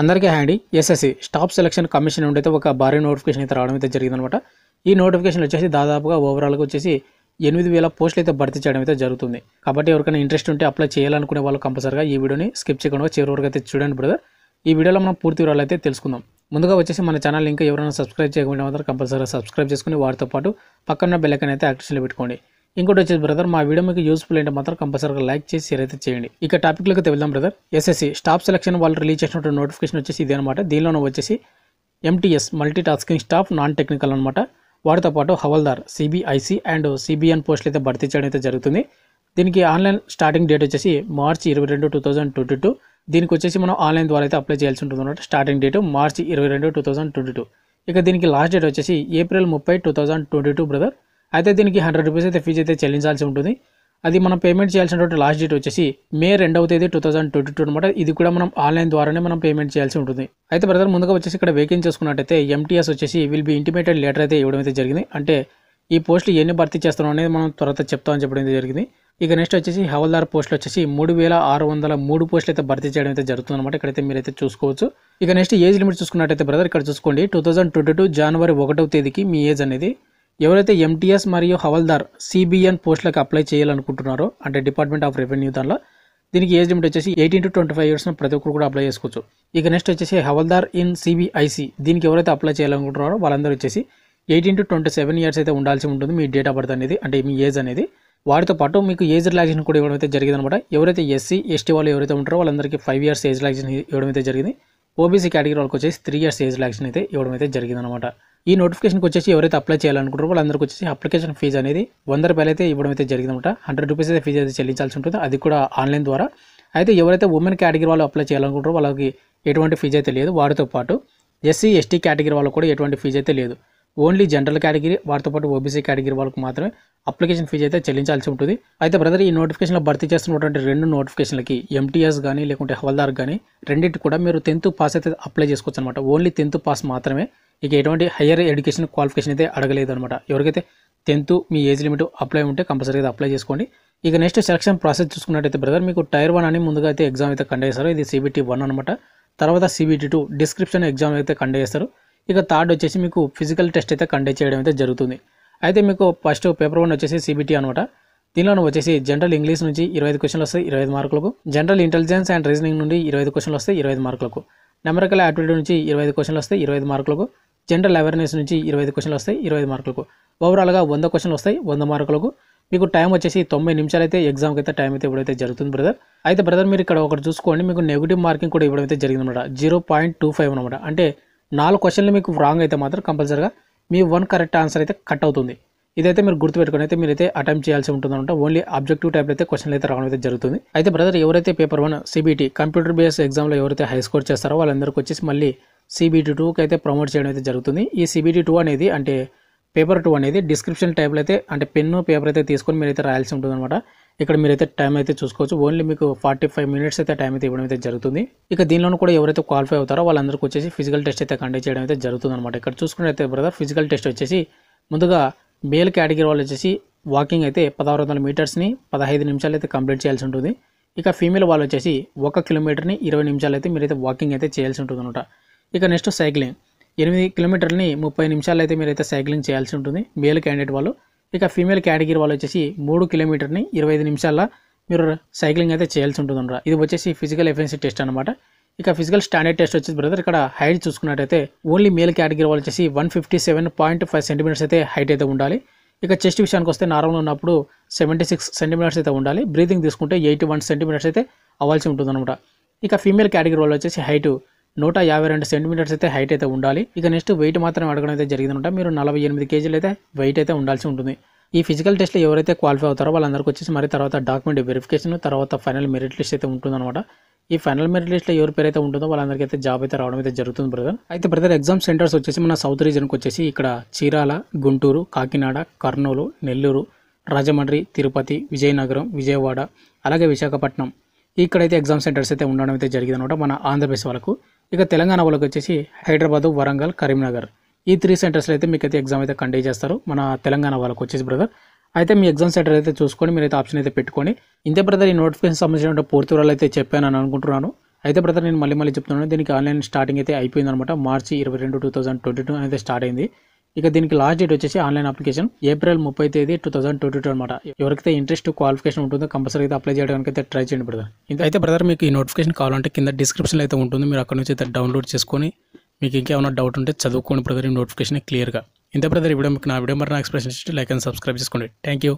అందరికీ హ్యాండీ SSC staff selection commission నుండి అయితే ఒక భారీ నోటిఫికేషన్ అయితే రావడం అయితే జరిగిందనమాట ఈ నోటిఫికేషన్ వచ్చేసి దాదాపుగా ఓవరాల్గా వచ్చేసి ఎనిమిది వేల పోస్టులు అయితే భర్తీ చేయడం అయితే జరుగుతుంది కాబట్టి ఎవరికైనా ఇంట్రెస్ట్ ఉంటే అప్లై చేయాలనుకునే వాళ్ళు కంపల్సరిగా ఈ వీడియోని స్కిప్ చేయకుండా చివరి వరకు అయితే చూడండి బ్రదర్ ఈ వీడియోలో మనం పూర్తి వివరాలు అయితే తెలుసుకుందాం ముందుగా వచ్చేసి మన ఛానల్ ఇంకా ఎవరైనా సబ్స్క్రైబ్ చేయకుండా మాత్రం కంపల్సరీగా సబ్స్క్రైబ్ చేసుకుని వారితో పాటు పక్కన బెల్లైకన్ అయితే యాక్టివ్లో పెట్టుకోండి ఇంకోటి వచ్చేసి బ్రదర్ మా వీడియో మీకు యూస్ఫుల్ అంటే మాత్రం కంపల్సరీగా లైక్ చేసి షేర్ అయితే చేయండి ఇక లోకి వెళ్దాం బ్రదర్ ఎస్ఎస్సి స్టాఫ్ సెలక్షన్ వాళ్ళు రిలీజ్ చేసినటువంటి నోటిఫికేషన్ వచ్చేసి ఇదే అనమాట దీనిలోనే వచ్చేసి MTS multi tasking staff non technical అనమాట వాటితో పాటు హవల్దార్ సిబిఐసి అండ్ సిబిఎన్ పోస్టులు అయితే భర్తీ చేయడం అయితే జరుగుతుంది దీనికి ఆన్లైన్ స్టార్టింగ్ డేట్ వచ్చేసి మార్చి ఇరవై రెండు టూ థౌజండ్ ట్వంటీ టూ దీనికి వచ్చేసి మనం ఆన్లైన్ ద్వారా అయితే అప్లై చేయాల్సి ఉంటుంది అనమాట స్టార్టింగ్ డేట్ మార్చి ఇరవై రెండు టూ థౌజండ్ ట్వంటీ టూ ఇక దీనికి లాస్ట్ డేట్ వచ్చేసి ఏప్రిల్ ముప్పై two thousand twenty two brother అయితే దీనికి హండ్రెడ్ రూపీస్ అయితే ఫీజ్ అయితే చెల్లించాల్సి ఉంటుంది అది మనం పేమెంట్ చేయాల్సినటువంటి లాస్ట్ డేట్ వచ్చేసి మే రెండవ తేదీ టూ థౌసండ్ ట్వంటీ టూ అనమాట ఇది కూడా మనం ఆన్లైన్ ద్వారానే మనం పేమెంట్ చేయాల్సి ఉంటుంది అయితే బ్రదర్ ముందుగా వచ్చేసి ఇక్కడ వేకెన్సీ చేసుకున్నట్టయితే ఎంటీఎస్ వచ్చేసి విల్ బి ఇంటిమేటెడ్ లెటర్ అయితే ఇవ్వడం అయితే జరిగింది అంటే ఈ పోస్టులు ఎన్ని భర్తీ చేస్తాం అనేది మనం త్వరత చెప్తామని చెప్పడం జరిగింది ఇక నెక్స్ట్ వచ్చేసి హవల్దార్ పోస్టులు వచ్చేసి మూడు వేల ఆరు వందల మూడు పోస్టులు అయితే భర్తీ చేయడం అయితే జరుగుతుంది అనమాట ఇక్కడైతే అయితే చూసుకోవచ్చు ఇక నెక్స్ట్ ఏజ్ లిమిట్ చూసుకున్నట్టయితే బ్రదర్ ఇక్కడ చూసుకోండి టూ థౌసండ్ ట్వంటీ టూ జనవరి ఒకటవ తేదీకి మీ ఏజ్ అనేది ఎవరైతే ఎంటీఎస్ మరియు హవల్దార్ సిబిఎన్ పోస్టులకు అప్లై చేయాలనుకుంటున్నారో అంటే డిపార్ట్మెంట్ ఆఫ్ రెవెన్యూ దానిలో దీనికి ఏజ్ లిమిట్ వచ్చేసి ఎయిటీన్ టు ట్వంటీ ఫైవ్ ఇయర్స్ను ప్రతి ఒక్కరు కూడా అప్లై చేసుకోవచ్చు ఇక నెక్స్ట్ వచ్చేసి హవల్దార్ ఇన్ సిబిఐసి దీనికి ఎవరైతే అప్లై చేయాలనుకుంటున్నారో వాళ్ళందరూ వచ్చేసి eighteen to twenty seven years అయితే ఉండాల్సి ఉంటుంది మీ డేట్ ఆఫ్ బర్త్ అనేది అంటే మీ ఏజ్ అనేది వాటితో పాటు మీకు ఏజ్ రిలాక్సేషన్ కూడా ఇవ్వడం అయితే జరిగిందనమాట ఎవరైతే ఎస్సీ ఎస్టీ వాళ్ళు ఎవరైతే ఉంటారో వాళ్ళందరికీ ఫైవ్ ఇయర్స్ ఏజ్ రిలాక్సేషన్ ఇవ్వడం అయితే జరిగింది ఓబీసీ కేటగిరీ వాళ్ళకి వచ్చేసి త్రీ ఇయర్స్ ఏజ్ రిలాక్సేషన్ అయితే ఇవ్వడం అయితే జరిగింది అనమాట ఈ నోటిఫికేషన్కి వచ్చేసి ఎవరైతే అప్లై చేయాలనుకుంటారో వాళ్ళందరికీ వచ్చేసి అప్లికేషన్ ఫీజు అనేది వంద రూపాయలు అయితే ఇవ్వడం అయితే జరిగిందనమాట హండ్రెడ్ రూపీస్ అయితే ఫీజు అయితే చెల్లించాల్సి ఉంటుంది అది కూడా ఆన్లైన్ ద్వారా అయితే ఎవరైతే ఉమెన్ కేటగిరీ వాళ్ళు అప్లై చేయాలనుకుంటారో వాళ్ళకి ఎటువంటి ఫీజు అయితే లేదు వారితో పాటు ఎస్సీ ఎస్టీ కేటగిరీ వాళ్ళకు కూడా ఎటువంటి ఫీజు అయితే లేదు ఓన్లీ జనరల్ కేటగిరీ వారితో పాటు ఓబీసీ కేటగిరీ వాళ్ళకు మాత్రమే అప్లికేషన్ ఫీజు అయితే చెల్లించాల్సి ఉంటుంది అయితే బ్రదర్ ఈ నోటిఫికేషన్లో భర్తీ చేస్తున్నటువంటి రెండు నోటిఫికేషన్లకి ఎంటీఎస్ కానీ లేకుంటే హవల్దార్ కానీ రెండింటి కూడా మీరు టెన్త్ పాస్ అయితే అప్లై చేసుకోవచ్చు అనమాట ఓన్లీ టెన్త్ పాస్ మాత్రమే ఇక ఎటువంటి హయ్యర్ ఎడ్యుకేషన్ క్వాలిఫికేషన్ అయితే అడగలేదు అనమాట ఎవరికైతే టెన్త్ మీ ఏజ్ లిమిట్ అప్లై ఉంటే కంపల్సరీగా అప్లై చేసుకోండి ఇక నెక్స్ట్ సెలక్షన్ ప్రాసెస్ చూసుకున్నట్టయితే బ్రదర్ మీకు టైర్ వన్ అని ముందుగా అయితే ఎగ్జామ్ అయితే కండక్ట్ చేస్తారు ఇది సిబిటీ వన్ అనమాట తర్వాత సిబిటీ టూ డిస్క్రిప్షన్ ఎగ్జామ్ అయితే కండక్ట్ చేస్తారు ఇక థర్డ్ వచ్చేసి మీకు ఫిజికల్ టెస్ట్ అయితే కండక్ట్ చేయడం అయితే జరుగుతుంది అయితే మీకు ఫస్ట్ పేపర్ వన్ వచ్చేసి సిబిటీ అనమాట దీనిలో వచ్చేసి జనరల్ ఇంగ్లీష్ నుంచి ఇరవై ఐదు క్వశ్చన్లు వస్తాయి ఇరవై మార్కులకు జనరల్ ఇంటెలిజెన్స్ అండ్ రీజనింగ్ నుండి ఇరవై ఐదు క్వశ్చన్లు వస్తాయి ఇరవై మార్కులకు నెమరికల్ యాక్టివిటీ నుంచి ఇరవై ఐదు క్వశ్చన్లు వస్తాయి ఇరవై ఐదు మార్కులకు జనరల్ అవేర్నెస్ నుంచి ఇరవై ఐదు క్వశ్చన్లు వస్తాయి ఇరవై మార్కులకు ఓవరాల్గా వంద క్వశ్చన్లు వస్తాయి వంద మార్కులకు మీకు టైం వచ్చేసి తొంభై నిమిషాలు అయితే ఎగ్జామ్కి అయితే టైం అయితే ఇప్పుడైతే జరుగుతుంది బ్రదర్ అయితే బ్రదర్ మీరు ఇక్కడ ఒకటి చూసుకోండి మీకు నెగిటివ్ మార్కింగ్ కూడా ఇవ్వడం అయితే జరిగిందన్నమాట జీరో పాయింట్ టూ ఫైవ్ అనమాట అంటే నాలుగు క్వశ్చన్లు మీకు రాంగ్ అయితే మాత్రం కంపల్సరిగా మీ వన్ కరెక్ట్ ఆన్సర్ అయితే కట్ అవుతుంది ఇదైతే మీరు గుర్తుపెట్టుకుని అయితే మీరైతే అటెంప్ట్ చేయాల్సి ఉంటుందంటే ఓన్లీ ఆబ్జెక్టివ్ టైప్ అయితే క్వశ్చన్లు అయితే రావడం అయితే జరుగుతుంది అయితే బ్రదర్ ఎవరైతే paper one CBT computer base ఎగ్జామ్లో ఎవరైతే హై స్కోర్ చేస్తారో వాళ్ళందరికీ వచ్చేసి మళ్ళీ సిబిటీ టూకి అయితే ప్రమోట్ చేయడం అయితే జరుగుతుంది ఈ సిబిటీ టూ అనేది అంటే పేపర్ టూ అనేది డిస్క్రిప్షన్ టైప్లో అయితే అంటే పెన్ను పేపర్ అయితే తీసుకొని మీరైతే రాయాల్సి ఉంటుంది అనమాట ఇక్కడ మీరు అయితే టైం అయితే చూసుకోవచ్చు ఓన్లీ మీకు ఫార్టీ ఫైవ్ మినిట్స్ అయితే టైం అయితే ఇవ్వడం అయితే జరుగుతుంది ఇక దీనిలో కూడా ఎవరైతే క్వాలిఫై అవుతారో వాళ్ళందరికీ వచ్చేసి ఫిజికల్ టెస్ట్ అయితే కండక్ట్ చేయడం అయితే జరుగుతుంది అనమాట ఇక్కడ చూసుకున్నట్లయితే బ్రదర్ ఫిజికల్ టెస్ట్ వచ్చేసి ముందుగా మేల్ కేటగిరీ వాళ్ళు వచ్చేసి వాకింగ్ అయితే పదహారు వందల మీటర్స్ని పదహైదు నిమిషాలు అయితే కంప్లీట్ చేయాల్సి ఉంటుంది ఇక ఫీమేల్ వాళ్ళు వచ్చేసి ఒక కిలోమీటర్ని ఇరవై నిమిషాలు అయితే మీరైతే వాకింగ్ అయితే చేయాల్సి ఉంటుంది అనమాట ఇక నెక్స్ట్ సైక్లింగ్ ఎనిమిది కిలోమీటర్ని ముప్పై నిమిషాలు అయితే మీరైతే సైక్లింగ్ చేయాల్సి ఉంటుంది మేల్ క్యాండిడేట్ వాళ్ళు ఇక ఫీమేల్ కేటగిరీ వాళ్ళు వచ్చేసి మూడు కిలోమీటర్ని ఇరవై ఐదు నిమిషాల్లో మీరు సైక్లింగ్ అయితే చేయాల్సి ఉంటుందన్నరా ఇది వచ్చేసి ఫిజికల్ ఎఫిషియన్సీ టెస్ట్ అనమాట ఇక ఫిజికల్ స్టాండర్డ్ టెస్ట్ వచ్చేసి బ్రదర్ ఇక్కడ హైట్ చూసుకున్నట్టయితే ఓన్లీ మేల్ కేటగిరీ వాళ్ళు వచ్చేసి one fifty seven point five centimeters అయితే హైట్ అయితే ఉండాలి ఇక చెస్ట్ విషయానికి వస్తే నార్మల్ ఉన్నప్పుడు సెవెంటీ సిక్స్ సెంటీమీటర్స్ అయితే ఉండాలి బ్రీతింగ్ తీసుకుంటే ఎయిటీ వన్ సెంటీమీటర్స్ అయితే అవ్వాల్సి ఉంటుందన్నమాట ఇక ఫీమేల్ కేటగిరీ వాళ్ళు వచ్చేసి హైట్ నూట యాభై రెండు సెంటీమీటర్స్ అయితే హైట్ అయితే ఉండాలి ఇక నెక్స్ట్ వెయిట్ మాత్రం అడగడం అయితే జరిగిందనమాట మీరు నలభై ఎనిమిది కేజీలు అయితే వెయిట్ అయితే ఉండాల్సి ఉంటుంది ఈ ఫిజికల్ టెస్ట్లో ఎవరైతే క్వాలిఫై అవుతారో వాళ్ళందరికీ వచ్చేసి మరి తర్వాత డాక్యుమెంట్ వెరిఫికేషన్ తర్వాత ఫైనల్ మెరిట్ లిస్ట్ అయితే ఉంటుందన్నమాట ఈ ఫైనల్ మెరిట్ లిస్ట్లో ఎవరి పేరు అయితే ఉంటుందో వాళ్ళందరికీ అయితే జాబ్ అయితే రావడం అయితే జరుగుతుంది బ్రదర్ అయితే బ్రదర్ ఎగ్జామ్ సెంటర్స్ వచ్చేసి మన సౌత్ రీజన్కి వచ్చేసి ఇక్కడ చీరాల గుంటూరు కాకినాడ కర్నూలు నెల్లూరు రాజమండ్రి తిరుపతి విజయనగరం విజయవాడ అలాగే విశాఖపట్నం ఇక్కడైతే ఎగ్జామ్ సెంటర్స్ అయితే ఉండడం అయితే జరిగిందనమాట మన ఆంధ్రప్రదేశ్ వాళ్ళకు ఇక తెలంగాణ వాళ్ళకి వచ్చేసి హైదరాబాద్ వరంగల్ కరీంనగర్ ఈ త్రీ సెంటర్స్లో అయితే మీకు అయితే ఎగ్జామ్ అయితే కండక్ట్ చేస్తారు మన తెలంగాణ వాళ్ళకి వచ్చేసి బ్రదర్ అయితే మీ ఎగ్జామ్ సెంటర్ అయితే చూసుకొని మీరైతే ఆప్షన్ అయితే పెట్టుకొని ఇంతే బ్రదర్ ఈ నోటిఫికేషన్ సంబంధించిన పూర్తి వరాలు అయితే చెప్పాను అని అనుకుంటున్నాను అయితే బ్రదర్ నేను మళ్ళీ మళ్ళీ చెప్తున్నాను దీనికి ఆన్లైన్ స్టార్టింగ్ అయితే అయిపోయింది అనమాట మార్చి ఇరవై రెండు టూ థౌసండ్ ట్వంటీ టూ అయితే స్టార్ట్ అయింది ఇక దీనికి లాస్ట్ డేట్ వచ్చేసి ఆన్లైన్ అప్లికేషన్ ఏప్రిల్ ముప్పై తేదీ టూ థౌసండ్ ట్వంటీ టూ అనమాట ఎవరికైతే ఇంట్రెస్ట్ క్వాలిఫికేషన్ ఉంటుందో కంపల్సరీ అయితే అప్లై చేయడానికి అయితే ట్రై చేయండి బ్రదర్ ఇంత అయితే బ్రదర్ మీకు ఈ నోటిఫికేషన్ కావాలంటే కింద డిస్క్రిప్షన్ అయితే ఉంటుంది మీరు అక్కడ నుంచి అయితే డౌన్లోడ్ చేసుకొని మీకు ఇంకేమైనా డౌట్ ఉంటే చదువుకోండి బ్రదర్ ఈ నోటిఫికేషన్ క్లియర్గా ఇంత బ్రదర్ ఇప్పుడు మీకు నా వీడియో మరి నా ఎక్స్ప్రెషన్ లైక్ అండ్ సబ్స్క్రైబ్ చేసుకోండి థ్యాంక్ యూ